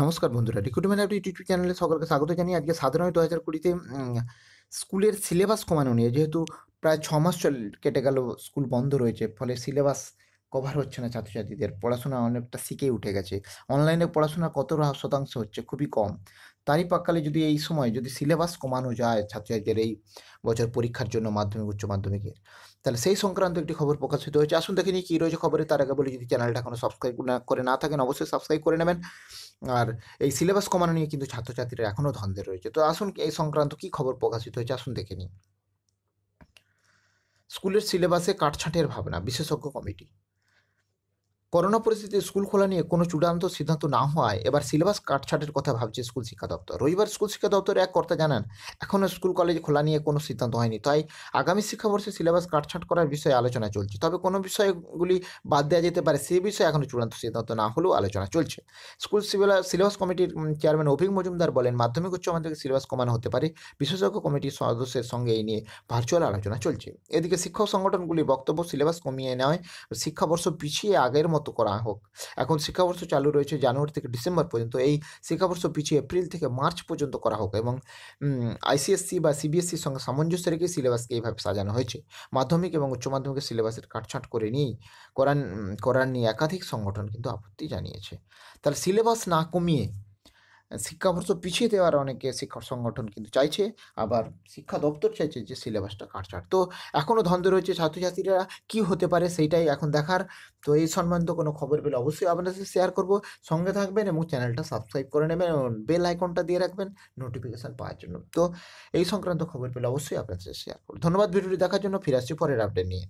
নমস্কার বন্ধুরা recruitment app YouTube চ্যানেলে সকলকে স্বাগত জানিয়ে আজকে সাধারণত দু হাজার কুড়িতে স্কুলের সিলেবাস কমানো নিয়ে যেহেতু প্রায় ছ মাস চল কেটে গেল স্কুল বন্ধ রয়েছে ফলে সিলেবাস কভার হচ্ছে না ছাত্রছাত্রীদের পড়াশোনা অনেকটা শিখেই উঠে গেছে অনলাইনে পড়াশোনা কত শতাংশ হচ্ছে খুবই কম তারই পাককালে যদি এই সময় যদি সিলেবাস কমানো যায় ছাত্রছাত্রীদের এই বছর পরীক্ষার জন্য মাধ্যমিক উচ্চ মাধ্যমিকে তাহলে সেই সংক্রান্ত একটি খবর প্রকাশিত হয়েছে আসুন দেখে নিই কী রয়েছে খবরে তার আগে বলি যদি চ্যানেলটা এখনও সাবস্ক্রাইব না করে না থাকেন অবশ্যই সাবস্ক্রাইব করে নেবেন আর এই সিলেবাস কমানো নিয়ে কিন্তু ছাত্রছাত্রীরা এখনও ধন্দে রয়েছে তো আসুন এই সংক্রান্ত কী খবর প্রকাশিত হয়েছে আসুন দেখে নিই স্কুলের সিলেবাসে কাটছাঁটের ভাবনা বিশেষজ্ঞ কমিটি করোনা পরিস্থিতিতে স্কুল খোলা নিয়ে কোনো চূড়ান্ত সিদ্ধান্ত না হওয়ায় এবার সিলেবাস কাটছাটের কথা ভাবছে স্কুল শিক্ষা দপ্তর রবিবার স্কুল শিক্ষা দপ্তরের এক কর্তা জানান এখনও স্কুল কলেজ খোলা নিয়ে কোনো সিদ্ধান্ত হয়নি তাই আগামী শিক্ষাবর্ষে সিলেবাস কাটছাট করার বিষয়ে আলোচনা চলছে তবে কোনো বিষয়গুলি বাদ দেওয়া যেতে পারে সে বিষয়ে এখনও চূড়ান্ত সিদ্ধান্ত না হলেও আলোচনা চলছে স্কুল সিলেবাস কমিটির চেয়ারম্যান অভিক মজুমদার বলেন মাধ্যমিক উচ্চ মাধ্যমিক সিলেবাস কমানো হতে পারে বিশেষজ্ঞ কমিটির সদস্যের সঙ্গে এই নিয়ে ভার্চুয়াল আলোচনা চলছে এদিকে শিক্ষক সংগঠনগুলির বক্তব্য সিলেবাস কমিয়ে নেওয়ায় শিক্ষাবর্ষ পিছিয়ে আগের মতো মতো করা হোক এখন শিক্ষাবর্ষ চালু রয়েছে জানুয়ারি থেকে ডিসেম্বর পর্যন্ত এই শিক্ষাবর্ষ পিছিয়ে এপ্রিল থেকে মার্চ পর্যন্ত করা হোক এবং আইসিএসসি বা সিবিএসসির সঙ্গে সামঞ্জস্য রেখে সিলেবাসকে এইভাবে সাজানো হয়েছে মাধ্যমিক এবং উচ্চ মাধ্যমিকের সিলেবাসের কাটছাঁট করে নিয়েই করার করার নিয়ে একাধিক সংগঠন কিন্তু আপত্তি জানিয়েছে তাহলে সিলেবাস না কমিয়ে শিক্ষাবর্ষ পিছিয়ে দেওয়ার অনেকে শিক্ষা সংগঠন কিন্তু চাইছে আবার শিক্ষা দপ্তর চাইছে যে সিলেবাসটা কাটছাড় তো এখনও ধন্দ রয়েছে ছাত্রছাত্রীরা কি হতে পারে সেইটাই এখন দেখার তো এই সম্বন্ধে কোনো খবর পেলে অবশ্যই আপনার সাথে শেয়ার করব সঙ্গে থাকবেন এবং চ্যানেলটা সাবস্ক্রাইব করে নেবেন এবং বেল আইকনটা দিয়ে রাখবেন নোটিফিকেশান পাওয়ার জন্য তো এই সংক্রান্ত খবর পেলে অবশ্যই আপনার সাথে শেয়ার করব ধন্যবাদ ভিডিওটি দেখার জন্য ফিরে আসছি পরের আপডেট নিয়ে